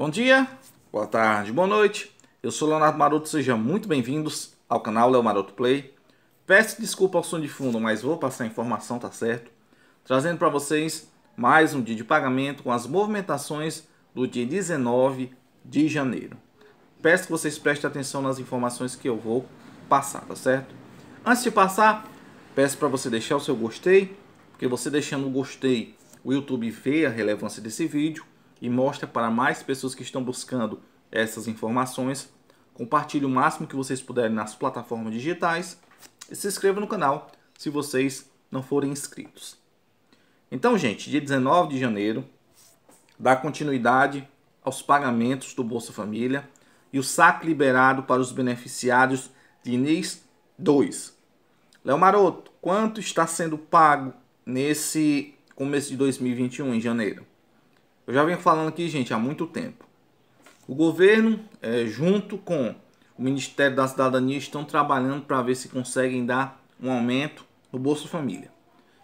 Bom dia, boa tarde, boa noite. Eu sou Leonardo Maroto, sejam muito bem-vindos ao canal Leonardo Maroto Play. Peço desculpa ao som de fundo, mas vou passar a informação, tá certo? Trazendo para vocês mais um dia de pagamento com as movimentações do dia 19 de janeiro. Peço que vocês prestem atenção nas informações que eu vou passar, tá certo? Antes de passar, peço para você deixar o seu gostei, porque você deixando o gostei, o YouTube vê a relevância desse vídeo e mostra para mais pessoas que estão buscando essas informações. Compartilhe o máximo que vocês puderem nas plataformas digitais e se inscreva no canal se vocês não forem inscritos. Então, gente, dia 19 de janeiro dá continuidade aos pagamentos do Bolsa Família e o saque liberado para os beneficiários de NIS 2. Léo Maroto, quanto está sendo pago nesse começo de 2021 em janeiro? Eu já venho falando aqui, gente, há muito tempo. O governo, é, junto com o Ministério da Cidadania, estão trabalhando para ver se conseguem dar um aumento no Bolsa Família.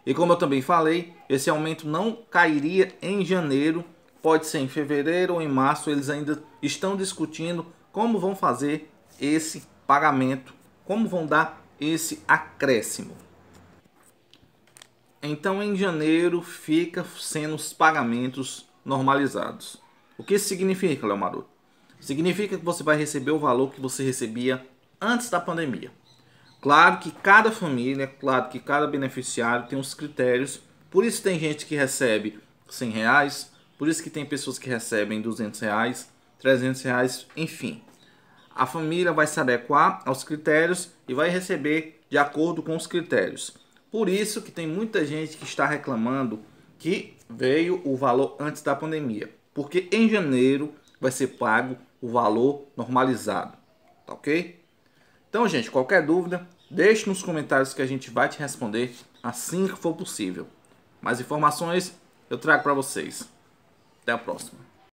E como eu também falei, esse aumento não cairia em janeiro, pode ser em fevereiro ou em março. Eles ainda estão discutindo como vão fazer esse pagamento, como vão dar esse acréscimo. Então, em janeiro, fica sendo os pagamentos normalizados. O que isso significa, Léo Maroto? Significa que você vai receber o valor que você recebia antes da pandemia. Claro que cada família, claro que cada beneficiário tem os critérios. Por isso tem gente que recebe 100 reais, por isso que tem pessoas que recebem 200 reais, 300 reais, enfim. A família vai se adequar aos critérios e vai receber de acordo com os critérios. Por isso que tem muita gente que está reclamando que veio o valor antes da pandemia, porque em janeiro vai ser pago o valor normalizado, tá ok? Então, gente, qualquer dúvida, deixe nos comentários que a gente vai te responder assim que for possível. Mais informações eu trago para vocês. Até a próxima.